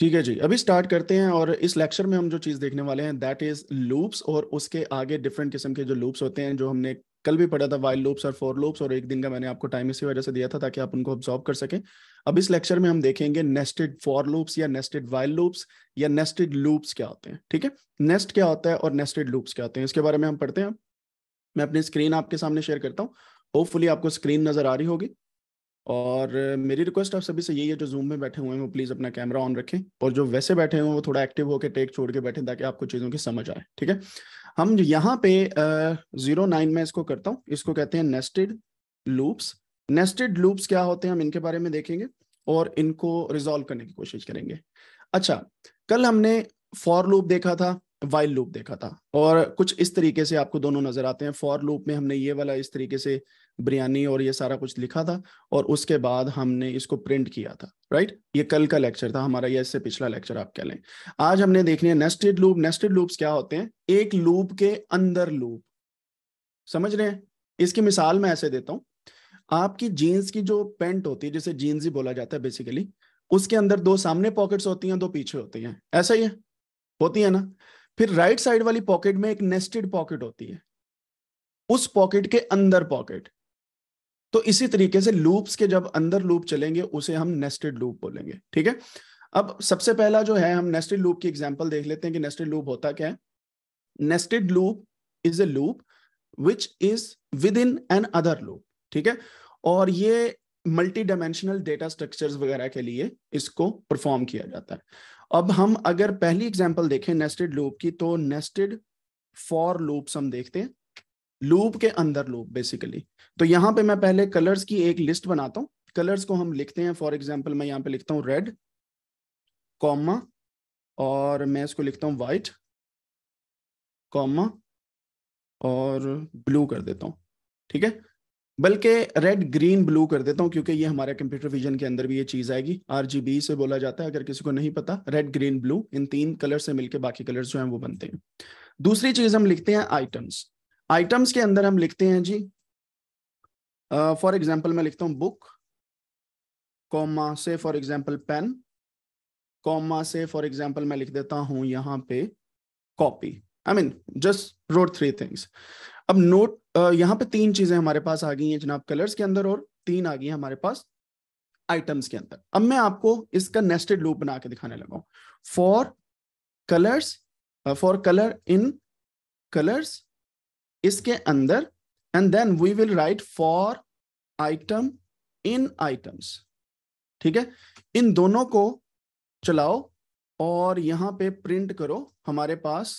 ठीक है जी अभी स्टार्ट करते हैं और इस लेक्चर में हम जो चीज़ देखने वाले हैं दैट इज लूप्स और उसके आगे डिफरेंट किस्म के जो लूप्स होते हैं जो हमने कल भी पढ़ा था वाइल्ड लूप्स और फोर लूप्स और एक दिन का मैंने आपको टाइम इसी वजह से दिया था ताकि आप उनको ऑब्जॉर्व कर सकें अब इस लेक्चर में हम देखेंगे नेस्टेड फॉर लूप्स या नेस्टेड वाइल लूप्स या नेस्टेड लूप्स क्या होते हैं ठीक है नेस्ट क्या होता है और नेस्टेड लूप्स क्या होते हैं इसके बारे में हम पढ़ते हैं मैं अपनी स्क्रीन आपके सामने शेयर करता हूँ होपफुली आपको स्क्रीन नजर आ रही होगी और मेरी रिक्वेस्ट आप सभी से यही है जो जूम में बैठे हुए हैं वो प्लीज़ अपना कैमरा ऑन रखें और जो वैसे बैठे हुए वो थोड़ा एक्टिव होकर टेक छोड़ के बैठे ताकि आपको चीज़ों की समझ आए ठीक है हम यहाँ पे जीरो नाइन में इसको करता हूँ इसको कहते हैं नेस्टेड लूप्स नेस्टेड लूप्स क्या होते हैं हम इनके बारे में देखेंगे और इनको रिजोल्व करने की कोशिश करेंगे अच्छा कल हमने फॉर लूप देखा था वाइल लूप देखा था और कुछ इस तरीके से आपको दोनों नजर आते हैं फॉर लूप में हमने ये वाला इस तरीके से बिरयानी और ये सारा कुछ लिखा था और उसके बाद हमने इसको प्रिंट किया था राइट right? ये कल का लेक्चर था हमारा ये इससे पिछला लेक्चर आप कह लें आज हमने देखने नेस्टेड लूप नेस्टेड लूप्स क्या होते हैं एक लूप के अंदर लूप समझ रहे हैं इसकी मिसाल मैं ऐसे देता हूं आपकी जीन्स की जो पेंट होती है जिसे जीन्स ही बोला जाता है बेसिकली उसके अंदर दो सामने पॉकेट्स होती हैं दो पीछे होती हैं ऐसा ही है होती है ना फिर राइट साइड वाली पॉकेट में एक नेस्टेड पॉकेट होती है उस पॉकेट के अंदर पॉकेट तो इसी तरीके से लूप्स के जब अंदर लूप चलेंगे उसे हम नेस्टेड लूप बोलेंगे ठीक है अब सबसे पहला जो है हम नेस्टेड लूप की एग्जांपल देख लेते हैं कि नेस्टेड लूप होता क्या है nested loop is a loop which is within another loop ठीक है और ये मल्टी डायमेंशनल डेटा स्ट्रक्चर वगैरह के लिए इसको परफॉर्म किया जाता है अब हम अगर पहली एग्जाम्पल देखें नेस्टेड लूप की तो नेस्टेड फॉर लूप्स हम देखते हैं लूप के अंदर लूप बेसिकली तो यहां पे मैं पहले कलर्स की एक लिस्ट बनाता हूँ कलर्स को हम लिखते हैं फॉर एग्जाम्पल मैं यहाँ पे लिखता हूँ रेड कॉमा और मैं इसको लिखता हूँ वाइट कॉमा और ब्लू कर देता हूँ ठीक है बल्कि रेड ग्रीन ब्लू कर देता हूँ क्योंकि ये हमारे कंप्यूटर विजन के अंदर भी ये चीज़ आएगी आरजीबी से बोला जाता है अगर किसी को नहीं पता रेड ग्रीन ब्लू इन तीन कलर से मिलकर बाकी कलर्स जो हैं वो बनते हैं दूसरी चीज़ हम लिखते हैं आइटम्स आइटम्स के अंदर हम लिखते हैं जी फॉर uh, एग्जाम्पल मैं लिखता हूं बुक कॉमा से फॉर एग्जाम्पल पेन कॉमा से फॉर एग्जाम्पल मैं लिख देता हूं यहां पे copy I mean just wrote three things अब नोट uh, यहाँ पे तीन चीजें हमारे पास आ गई हैं जनाब कलर्स के अंदर और तीन आ गई हमारे पास आइटम्स के अंदर अब मैं आपको इसका नेस्टेड लूप बना के दिखाने लगा for colours for colour in colours इसके अंदर and then we will write for item in items ठीक है इन दोनों को चलाओ और यहां पे प्रिंट करो हमारे पास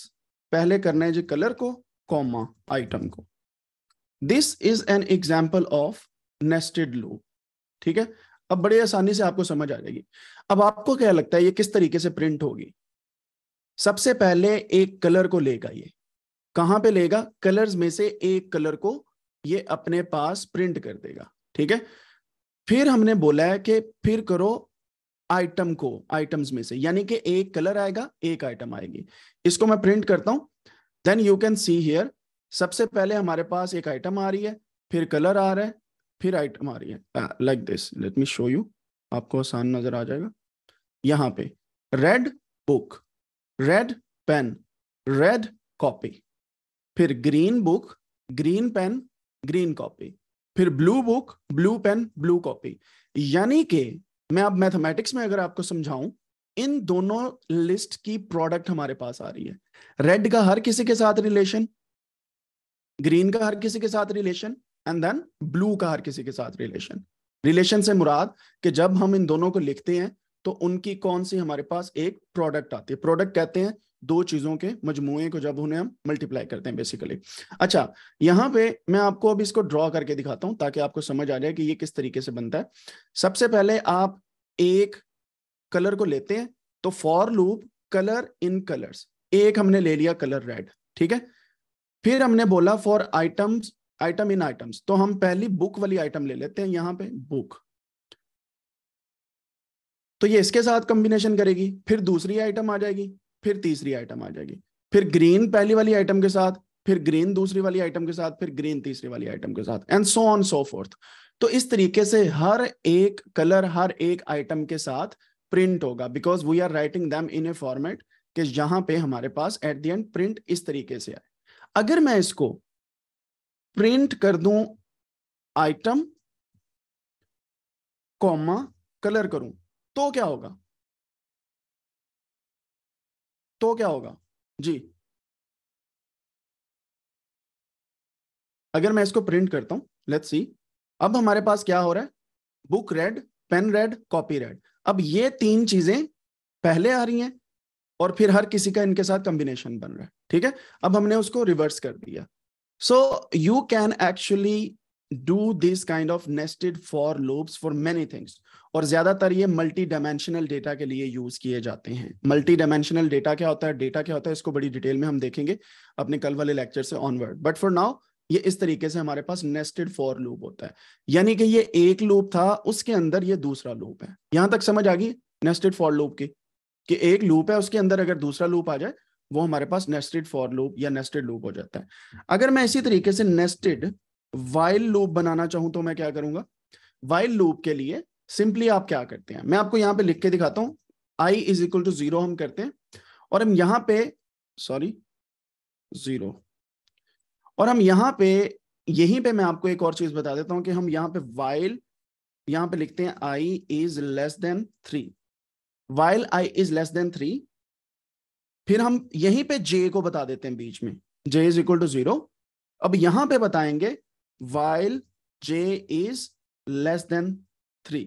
पहले करना है जी कलर को कॉमा आइटम को this is an example of nested loop ठीक है अब बड़ी आसानी से आपको समझ आ जाएगी अब आपको क्या लगता है ये किस तरीके से प्रिंट होगी सबसे पहले एक कलर को लेगा ये कहां पे लेगा कलर्स में से एक कलर को ये अपने पास प्रिंट कर देगा ठीक है फिर हमने बोला है कि फिर करो आइटम को आइटम्स में से यानी कि एक कलर आएगा एक आइटम आएगी इसको मैं प्रिंट करता हूं then you can see here सबसे पहले हमारे पास एक आइटम आ रही है फिर कलर आ रहा है फिर आइटम आ रही है like this let me show you आपको आसान नजर आ जाएगा यहां पे red book red pen red copy फिर green book green pen green copy फिर blue book blue pen blue copy यानी कि मैं अब मैथमेटिक्स में अगर आपको समझाऊं इन दोनों लिस्ट की प्रोडक्ट हमारे पास आ रही है रेड का हर किसी के साथ रिलेशन ग्रीन का हर किसी के साथ रिलेशन एंड देन ब्लू का हर किसी के साथ रिलेशन रिलेशन से मुराद कि जब हम इन दोनों को लिखते हैं तो उनकी कौन सी हमारे पास एक प्रोडक्ट आती है प्रोडक्ट कहते हैं दो चीजों के मजमुए को जब उन्हें हम मल्टीप्लाई करते हैं बेसिकली अच्छा यहाँ पे मैं आपको अब इसको ड्रॉ करके दिखाता हूं ताकि आपको समझ आ जाए कि ये किस तरीके से बनता है सबसे पहले आप एक कलर को लेते हैं तो for loop colour in colours एक हमने ले लिया कलर रेड ठीक है फिर हमने बोला for items item in items तो हम पहली बुक वाली आइटम ले लेते हैं यहां पे बुक तो ये इसके साथ कॉम्बिनेशन करेगी फिर दूसरी आइटम आ जाएगी फिर तीसरी आइटम आ जाएगी फिर ग्रीन पहली वाली आइटम के साथ फिर ग्रीन दूसरी वाली आइटम के साथ फिर ग्रीन तीसरी वाली आइटम के साथ and so on so forth तो इस तरीके से हर एक कलर हर एक आइटम के साथ प्रिंट होगा because we are writing them in a format कि यहां पे हमारे पास एट द एंड प्रिंट इस तरीके से आए अगर मैं इसको प्रिंट कर दू आइटम कॉमा कलर करूं तो क्या होगा तो क्या होगा जी अगर मैं इसको प्रिंट करता हूं लेट्स सी अब हमारे पास क्या हो रहा है book red pen red copy red अब ये तीन चीजें पहले आ रही हैं और फिर हर किसी का इनके साथ कॉम्बिनेशन बन रहा है ठीक है अब हमने उसको रिवर्स कर दिया so you can actually do this kind of nested for loops for many things और ज़्यादातर ये मल्टी डायमेंशनल डेटा के लिए यूज़ किए जाते हैं मल्टी डायमेंशनल डेटा क्या होता है डेटा क्या होता है इसको बड़ी डिटेल में हम देखेंगे अपने कल वाले लेक्चर से ऑनवर्ड बट फॉर नाउ ये इस तरीके से हमारे पास नेस्टेड फॉर लूप होता है यानी कि ये एक लूप था उसके अंदर ये दूसरा लूप है यहां तक समझ आ गई नेस्टेड फॉर लूप की कि एक लूप है उसके अंदर अगर दूसरा लूप आ जाए वो हमारे पास नेस्टेड फॉर लूप या नेस्टेड लूप हो जाता है अगर मैं इसी तरीके से नेस्टेड वाइल लूप बनाना चाहूं तो मैं क्या करूंगा वाइल लूप के लिए सिंपली आप क्या करते हैं मैं आपको यहाँ पे लिख के दिखाता हूँ i is equal to zero हम करते हैं और हम यहाँ पे सॉरी जीरो और हम यहाँ पे यहीं पे मैं आपको एक और चीज बता देता हूँ कि हम यहाँ पे वाइल यहाँ पे लिखते हैं i is less than three while i is less than three फिर हम यहीं पे जे को बता देते हैं बीच में j is equal to zero अब यहां पे बताएंगे while j is less than three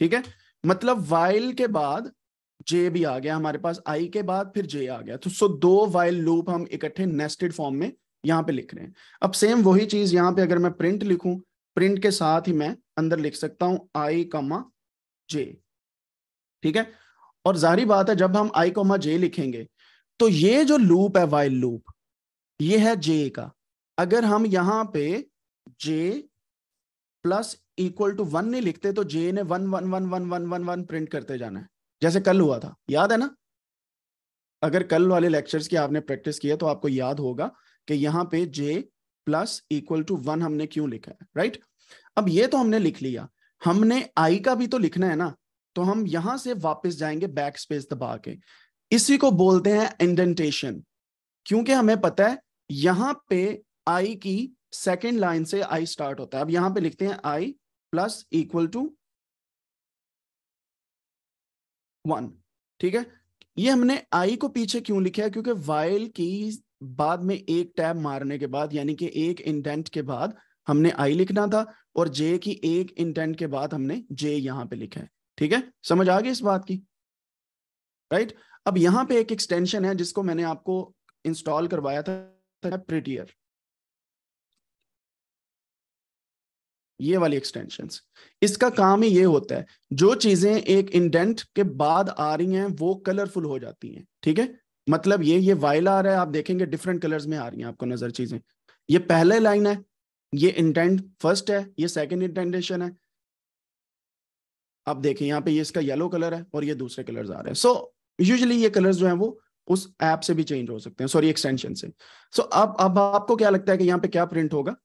ठीक है मतलब वाइल के बाद जे भी आ गया हमारे पास आई के बाद फिर जे आ गया तो सो दो वाइल लूप हम इकट्ठे नेस्टेड फॉर्म में यहाँ पे लिख रहे हैं अब सेम वही चीज यहाँ पे अगर मैं प्रिंट लिखूं प्रिंट के साथ ही मैं अंदर लिख सकता हूं आई कमा जे ठीक है और जारी बात है जब हम आई कोमा जे लिखेंगे तो ये जो लूप है वाइल लूप ये है जे का अगर हम यहां पे j plus equal to one नहीं लिखते तो जे ने one one one one one one one print करते जाना है जैसे कल हुआ था याद है ना अगर कल वाले लेक्चर्स की आपने प्रैक्टिस किया तो आपको याद होगा कि यहाँ पे j plus equal to one हमने क्यों लिखा है राइट अब ये तो हमने लिख लिया हमने आई का भी तो लिखना है ना तो हम यहां से वापस जाएंगे बैक स्पेस दबा के इसी को बोलते हैं इंडेंटेशन क्योंकि हमें पता है यहां पे आई की सेकेंड लाइन से आई स्टार्ट होता है अब यहां पे लिखते हैं i plus equal to one ठीक है ये हमने आई को पीछे क्यों लिखा है क्योंकि वाइल की बाद में एक टैब मारने के बाद यानी कि एक इंटेंट के बाद हमने आई लिखना था और जे की एक इंटेंट के बाद हमने जे यहां पे लिखा है ठीक है समझ आ गई इस बात की राइट अब यहां पे एक एक्सटेंशन है जिसको मैंने आपको इंस्टॉल करवाया था प्रिटियर ये वाली एक्सटेंशन इसका काम ही ये होता है जो चीजें एक इंडेंट के बाद आ रही हैं वो कलरफुल हो जाती हैं ठीक है थीके? मतलब ये ये वाइल आ रहा है आप देखेंगे डिफरेंट कलर्स में आ रही हैं आपको नजर चीजें ये पहले लाइन है ये इंटेंट फर्स्ट है ये सेकेंड इंटेंडेशन है आप देखें यहाँ पे ये इसका येलो कलर है और ये दूसरे कलर आ रहे हैं सो यूजली ये कलर जो है वो उस एप से भी चेंज हो सकते हैं सॉरी एक्सटेंशन से सो so, अब अब आपको क्या लगता है कि यहाँ पे क्या प्रिंट होगा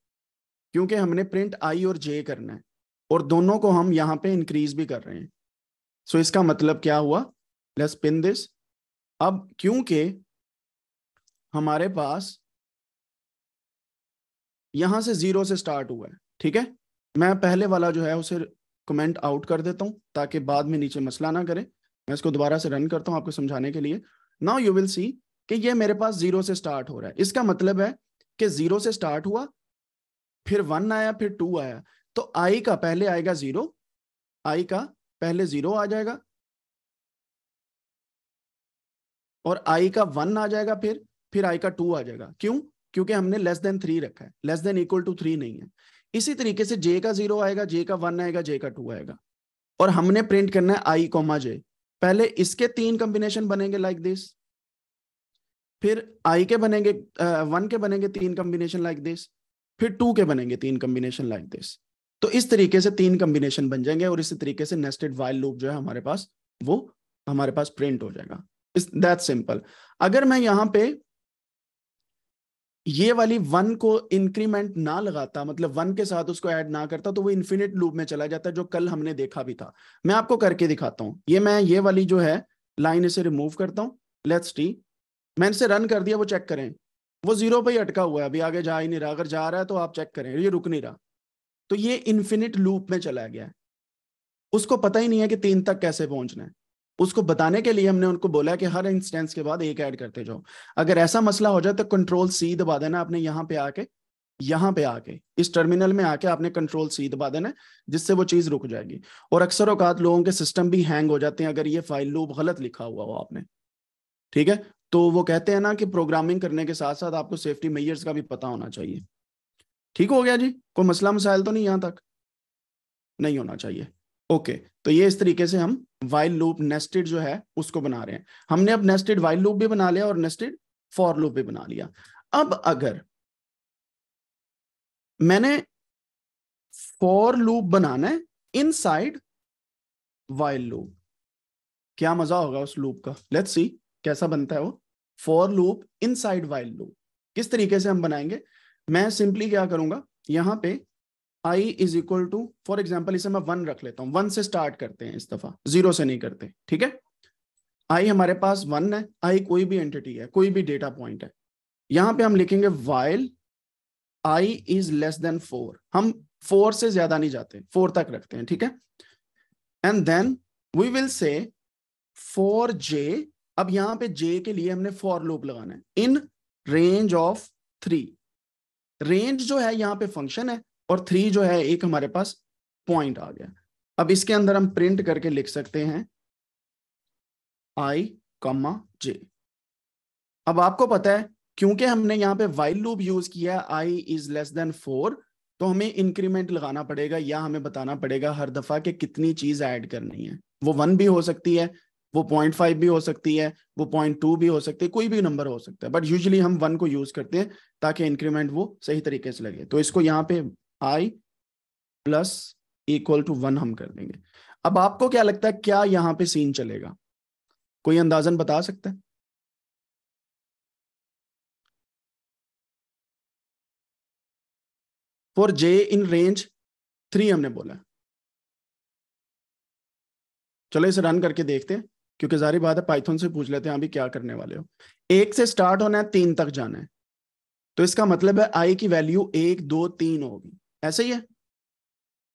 क्योंकि हमने प्रिंट आई और जे करना है और दोनों को हम यहां पे इंक्रीज भी कर रहे हैं सो so इसका मतलब क्या हुआ लेट्स पिन दिस अब क्योंकि हमारे पास यहां से जीरो से स्टार्ट हुआ है ठीक है मैं पहले वाला जो है उसे कमेंट आउट कर देता हूं ताकि बाद में नीचे मसला ना करे मैं इसको दोबारा से रन करता हूं आपको समझाने के लिए नाउ यू विल सी कि ये मेरे पास जीरो से स्टार्ट हो रहा है इसका मतलब है कि जीरो से स्टार्ट हुआ फिर वन आया फिर टू आया तो आई का पहले आएगा जीरो आई का पहले जीरो आ जाएगा और आई का वन आ जाएगा फिर फिर आई का टू आ जाएगा क्यों क्योंकि हमने लेस देन थ्री रखा है less than equal to three नहीं है इसी तरीके से जे का जीरो आएगा जे का वन आएगा जे का टू आएगा और हमने प्रिंट करना है आई कोमा जे पहले इसके तीन कॉम्बिनेशन बनेंगे लाइक दिस फिर आई के बनेंगे वन के बनेंगे तीन कॉम्बिनेशन लाइक दिस फिर टू के बनेंगे तीन कॉम्बिनेशन लाइक दिस तो इस तरीके से तीन कॉम्बिनेशन बन जाएंगे और इसी तरीके से नेस्टेड वाइल लूप जो है हमारे पास वो हमारे पास प्रिंट हो जाएगा इस दैट सिंपल अगर मैं यहाँ पे ये वाली वन को इंक्रीमेंट ना लगाता मतलब वन के साथ उसको ऐड ना करता तो वो इन्फिनिट लूप में चला जाता जो कल हमने देखा भी था मैं आपको करके दिखाता हूँ ये मैं ये वाली जो है लाइन इसे रिमूव करता हूं लेट्स टी मैंने इसे रन कर दिया वो चेक करें वो जीरो पे ही अटका हुआ है अभी आगे जा ही नहीं रहा अगर जा रहा है तो आप चेक करें ये रुक नहीं रहा तो ये इन्फिनिट लूप में चला गया है उसको पता ही नहीं है कि तीन तक कैसे पहुंचना है उसको बताने के लिए हमने उनको बोला कि हर इंस्टेंस के बाद एक ऐड करते जाओ अगर ऐसा मसला हो जाए तो कंट्रोल सी दबा देना आपने यहाँ पे आके यहाँ पे आके इस टर्मिनल में आके आपने कंट्रोल सी दबा देना जिससे वो चीज़ रुक जाएगी और अक्सर औकात लोगों के सिस्टम भी हैंग हो जाते हैं अगर ये फाइल लूप गलत लिखा हुआ हो आपने ठीक है तो वो कहते हैं ना कि प्रोग्रामिंग करने के साथ साथ आपको सेफ्टी मेयर्स का भी पता होना चाहिए ठीक हो गया जी कोई मसला मसाइल तो नहीं यहां तक नहीं होना चाहिए ओके okay, तो ये इस तरीके से हम वाइल लूप नेस्टेड जो है उसको बना रहे हैं हमने अब नेस्टेड वाइल लूप भी बना लिया और नेस्टेड फॉर लूप भी बना लिया अब अगर मैंने फॉर लूप बनाना है इन साइड वाइल लूप क्या मजा होगा उस लूप का लेट्स सी कैसा बनता है वो for loop inside while loop किस तरीके से हम बनाएंगे मैं सिंपली क्या करूंगा यहाँ पे i is equal to for example इसे मैं वन रख लेता हूँ वन से स्टार्ट करते हैं इस दफा जीरो से नहीं करते ठीक है आई हमारे पास वन है I कोई भी एंटिटी है कोई भी डेटा पॉइंट है यहां पे हम लिखेंगे while i is less than four हम फोर से ज्यादा नहीं जाते फोर तक रखते हैं ठीक है and then we will say for j अब यहां पे जे के लिए हमने फॉर लूप लगाना है in range of three range जो है यहाँ पे फंक्शन है और थ्री जो है एक हमारे पास पॉइंट आ गया अब इसके अंदर हम प्रिंट करके लिख सकते हैं आई कॉमा जे अब आपको पता है क्योंकि हमने यहाँ पे वाइल लूप यूज किया i is less than four तो हमें इंक्रीमेंट लगाना पड़ेगा या हमें बताना पड़ेगा हर दफा कि कितनी चीज ऐड करनी है वो वन भी हो सकती है वो पॉइंट फाइव भी हो सकती है वो पॉइंट टू भी हो सकती है कोई भी नंबर हो सकता है बट यूजली हम वन को यूज करते हैं ताकि इंक्रीमेंट वो सही तरीके से लगे तो इसको यहाँ पे i plus equal to one हम कर देंगे अब आपको क्या लगता है क्या यहाँ पे सीन चलेगा कोई अंदाजन बता सकता है for j in range three हमने बोला चलो इसे रन करके देखते हैं क्योंकि जारी बात है पाइथन से पूछ लेते हैं अभी क्या करने वाले हो एक से स्टार्ट होना है तीन तक जाना है तो इसका मतलब है आई की वैल्यू एक दो तीन होगी ऐसे ही है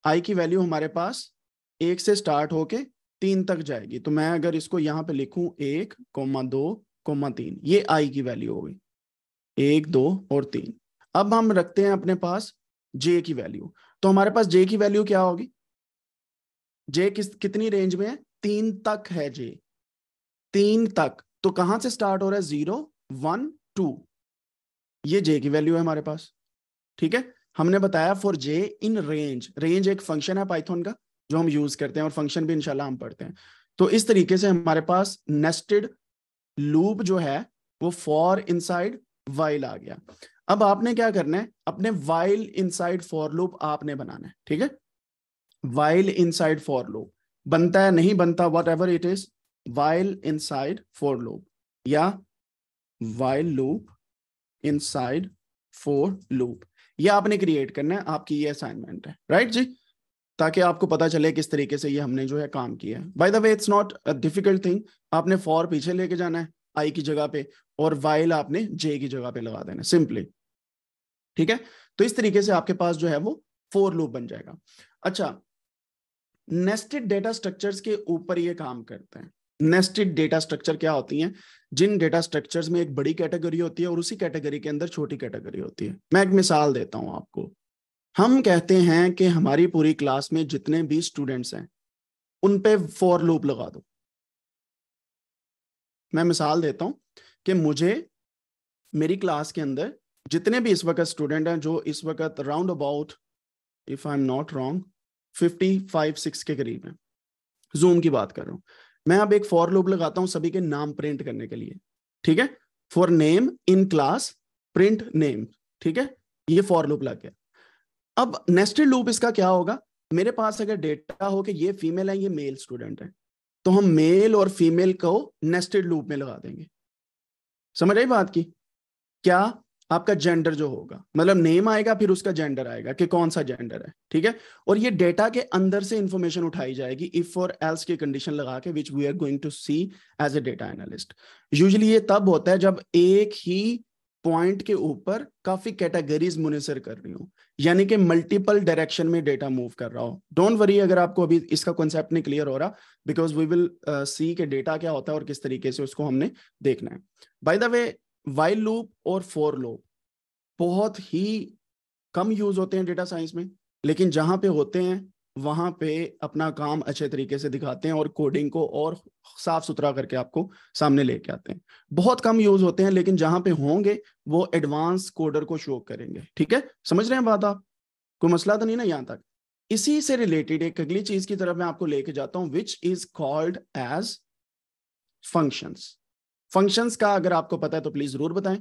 आई की वैल्यू हमारे पास एक से स्टार्ट होके तीन तक जाएगी तो मैं अगर इसको यहां पे लिखूं एक कोमा दो कोमा तीन ये आई की वैल्यू होगी एक दो और तीन अब हम रखते हैं अपने पास जे की वैल्यू तो हमारे पास जे की वैल्यू क्या होगी जे किस कितनी रेंज में है तीन तक है जे तीन तक तो कहां से स्टार्ट हो रहा है जीरो वन टू ये जे की वैल्यू है हमारे पास ठीक है हमने बताया for j in range range एक फंक्शन है पाइथन का जो हम यूज करते हैं और फंक्शन भी इंशाल्लाह हम पढ़ते हैं तो इस तरीके से हमारे पास नेस्टेड लूप जो है वो फॉर इनसाइड वाइल आ गया अब आपने क्या करना है अपने वाइल इनसाइड फॉर लूप आपने बनाना है ठीक है वाइल इनसाइड फॉर लूप बनता है नहीं बनता whatever it is while inside for loop या while loop inside for loop ये आपने क्रिएट करना है आपकी ये असाइनमेंट है राइट जी ताकि आपको पता चले किस तरीके से ये हमने जो है काम किया है by the way it's not a difficult thing आपने फॉर पीछे लेके जाना है आई की जगह पे और वाइल आपने जे की जगह पे लगा देना सिंपली ठीक है तो इस तरीके से आपके पास जो है वो फोर लूप बन जाएगा अच्छा नेस्टेड डेटा स्ट्रक्चर्स के ऊपर ये काम करते हैं नेस्टेड डेटा स्ट्रक्चर क्या होती हैं जिन डेटा स्ट्रक्चर्स में एक बड़ी कैटेगरी होती है और उसी कैटेगरी के अंदर छोटी कैटेगरी होती है मैं एक मिसाल देता हूं आपको हम कहते हैं कि हमारी पूरी क्लास में जितने भी स्टूडेंट्स हैं उन पे फॉर लूप लगा दो मैं मिसाल देता हूं कि मुझे मेरी क्लास के अंदर जितने भी इस वक्त स्टूडेंट हैं जो इस वक्त round about if I am not wrong fifty five six के करीब है जूम की बात कर रहा हूं मैं अब एक फॉर लूप लगाता हूं सभी के नाम प्रिंट करने के लिए ठीक है for name in class print name ठीक है ये फॉर लूप लग गया अब नेस्टेड लूप इसका क्या होगा मेरे पास अगर डेटा हो कि ये फीमेल है ये मेल स्टूडेंट है तो हम मेल और फीमेल को नेस्टेड लूप में लगा देंगे समझ आई बात की क्या आपका जेंडर जो होगा मतलब नेम आएगा फिर उसका जेंडर आएगा कि कौन सा जेंडर है ठीक है और ये डेटा के अंदर से इंफॉर्मेशन उठाई जाएगी इफ और एल्स की कंडीशन लगा के which we are going to see as a data analyst usually ये तब होता है जब एक ही पॉइंट के ऊपर काफी कैटेगरीज मुनसर कर रही हूँ यानी कि मल्टीपल डायरेक्शन में डेटा मूव कर रहा हो डोंट वरी अगर आपको अभी इसका कॉन्सेप्ट नहीं क्लियर हो रहा बिकॉज वी विल सी के डेटा क्या होता है और किस तरीके से उसको हमने देखना है by the way while loop और फोर लूप बहुत ही कम यूज होते हैं डेटा साइंस में लेकिन जहां पे होते हैं वहां पे अपना काम अच्छे तरीके से दिखाते हैं और कोडिंग को और साफ सुथरा करके आपको सामने लेके आते हैं बहुत कम यूज होते हैं लेकिन जहां पे होंगे वो एडवांस कोडर को शो करेंगे ठीक है समझ रहे हैं बात आप कोई मसला तो नहीं ना यहाँ तक इसी से रिलेटेड एक अगली चीज की तरफ मैं आपको लेके जाता हूं which is called as functions functions का अगर आपको पता है तो प्लीज जरूर बताएं